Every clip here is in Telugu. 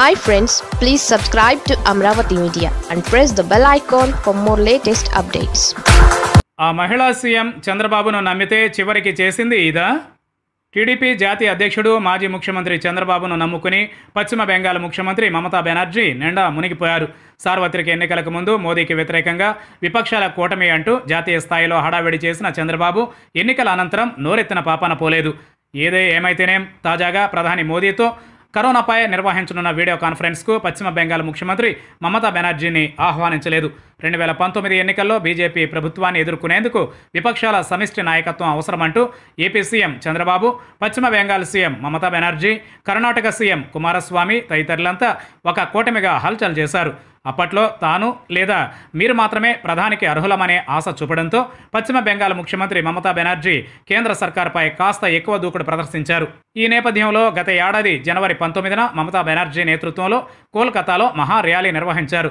hi friends please subscribe to Amaravati media and press the bell icon for more latest updates ఆ మహిళా సీఎం చంద్రబాబును నమ్మితే చివరికి చేసింది ఇదా టీడీపీ జాతీయ అధ్యక్షుడు మాజీ ముఖ్యమంత్రి చంద్రబాబును నమ్ముకుని పశ్చిమ బెంగాల్ ముఖ్యమంత్రి మమతా బెనర్జీ నిండా మునిగిపోయారు సార్వత్రిక ఎన్నికలకు ముందు మోదీకి వ్యతిరేకంగా విపక్షాల కూటమి అంటూ జాతీయ స్థాయిలో హడావిడి చేసిన చంద్రబాబు ఎన్నికల అనంతరం నోరెత్తిన పాపన పోలేదు ఏదే ఏమైతేనేం తాజాగా ప్రధాని మోదీతో కరోనాపై నిర్వహించనున్న వీడియో కాన్ఫరెన్స్కు పశ్చిమ బెంగాల్ ముఖ్యమంత్రి మమతా బెనర్జీని ఆహ్వానించలేదు రెండు వేల పంతొమ్మిది ఎన్నికల్లో బీజేపీ ప్రభుత్వాన్ని ఎదుర్కొనేందుకు విపక్షాల సమిష్టి నాయకత్వం అవసరమంటూ AP CM Chandrababu Paschim Bengal CM Mamata Banerjee Karnataka CM Kumaraswamy తదితరులంతా ఒక కూటమిగా హల్చల్ చేశారు అప్పట్లో తాను లేదా మీరు మాత్రమే ప్రధానికి అర్హులమనే ఆశ చూపడంతో పశ్చిమ బెంగాల్ ముఖ్యమంత్రి మమతా బెనర్జీ కేంద్ర సర్కార్పై కాస్త ఎక్కువ దూకుడు ప్రదర్శించారు ఈ నేపథ్యంలో గత ఏడాది జనవరి పంతొమ్మిదిన మమతా బెనర్జీ నేతృత్వంలో కోల్కతాలో మహా ర్యాలీ నిర్వహించారు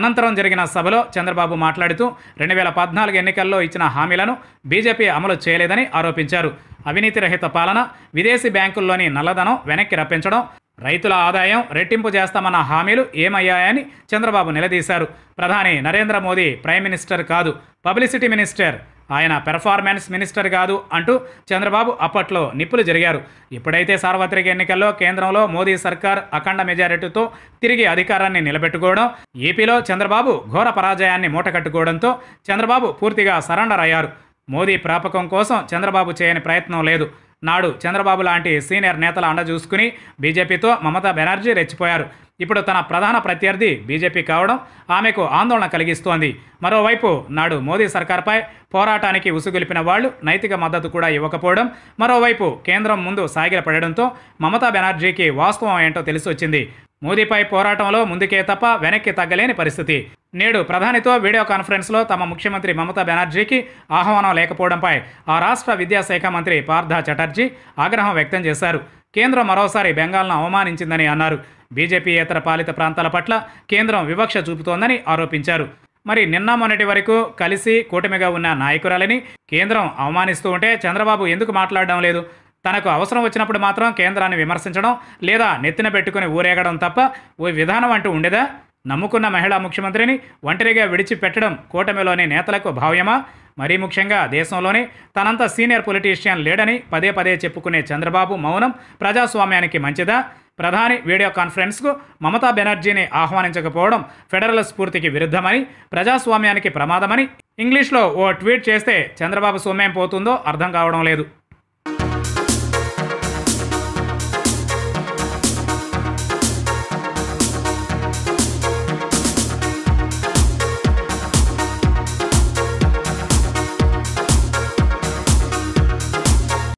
అనంతరం జరిగిన సభలో చంద్రబాబు మాట్లాడుతూ రెండు వేల పద్నాలుగు ఎన్నికల్లో ఇచ్చిన హామీలను బీజేపీ అమలు చేయలేదని ఆరోపించారు అవినీతి రహిత పాలన విదేశీ బ్యాంకుల్లోని నల్లధనం వెనక్కి రప్పించడం రైతుల ఆదాయం రెట్టింపు చేస్తామన్న హామీలు ఏమయ్యాయని చంద్రబాబు నిలదీశారు ప్రధాని నరేంద్ర మోదీ ప్రైమ్ మినిస్టర్ కాదు పబ్లిసిటీ మినిస్టర్ ఆయన పెర్ఫార్మెన్స్ మినిస్టర్ కాదు అంటూ చంద్రబాబు అప్పట్లో నిప్పులు జరిగారు ఇప్పుడైతే సార్వత్రిక ఎన్నికల్లో కేంద్రంలో మోదీ సర్కార్ అఖండ మెజారిటీతో తిరిగి అధికారాన్ని నిలబెట్టుకోవడం ఏపీలో చంద్రబాబు ఘోర పరాజయాన్ని మూటకట్టుకోవడంతో చంద్రబాబు పూర్తిగా సరెండర్ అయ్యారు మోదీ ప్రాపకం కోసం చంద్రబాబు చేయని ప్రయత్నం లేదు నాడు చంద్రబాబు లాంటి సీనియర్ నేతల అండ చూసుకుని బీజేపీతో మమతా బెనర్జీ రెచ్చిపోయారు ఇప్పుడు తన ప్రధాన ప్రత్యర్థి బీజేపీ కావడం ఆమెకు ఆందోళన కలిగిస్తోంది మరోవైపు నాడు మోదీ సర్కార్పై పోరాటానికి ఉసుగొలిపిన వాళ్లు నైతిక మద్దతు కూడా ఇవ్వకపోవడం మరోవైపు కేంద్రం ముందు సాగిలపడడంతో మమతా బెనర్జీకి వాస్తవం ఏంటో తెలిసొచ్చింది మోదీపై పోరాటంలో ముందుకే తప్ప వెనక్కి తగ్గలేని పరిస్థితి నేడు ప్రధానితో వీడియో కాన్ఫరెన్స్లో తమ ముఖ్యమంత్రి మమతా బెనర్జీకి ఆహ్వానం లేకపోవడంపై ఆ రాష్ట్ర విద్యాశాఖ మంత్రి పార్థ చటర్జీ ఆగ్రహం వ్యక్తం చేశారు కేంద్రం మరోసారి బెంగాల్ను అవమానించిందని అన్నారు బీజేపీయేతర పాలిత ప్రాంతాల పట్ల కేంద్రం వివక్ష చూపుతోందని ఆరోపించారు మరి నిన్న మొన్నటి వరకు కలిసి కూటమిగా ఉన్న నాయకురాలని కేంద్రం అవమానిస్తూ ఉంటే చంద్రబాబు ఎందుకు మాట్లాడడం లేదు తనకు అవసరం వచ్చినప్పుడు మాత్రం కేంద్రాన్ని విమర్శించడం లేదా నెత్తిన పెట్టుకుని ఊరేగడం తప్ప ఓ విధానం అంటూ ఉండేదా నమ్ముకున్న మహిళా ముఖ్యమంత్రిని ఒంటరిగా విడిచిపెట్టడం కూటమిలోని నేతలకు భావ్యమా మరీ ముఖ్యంగా దేశంలోనే తనంత సీనియర్ పొలిటీషియన్ లేడని పదే పదే చెప్పుకునే చంద్రబాబు మౌనం ప్రజాస్వామ్యానికి మంచిదా ప్రధాని వీడియో కాన్ఫరెన్స్కు మమతా బెనర్జీని ఆహ్వానించకపోవడం ఫెడరల్ స్ఫూర్తికి విరుద్ధమని ప్రజాస్వామ్యానికి ప్రమాదమని ఇంగ్లీష్లో ఓ ట్వీట్ చేస్తే చంద్రబాబు సోమ్యం పోతుందో అర్థం కావడం లేదు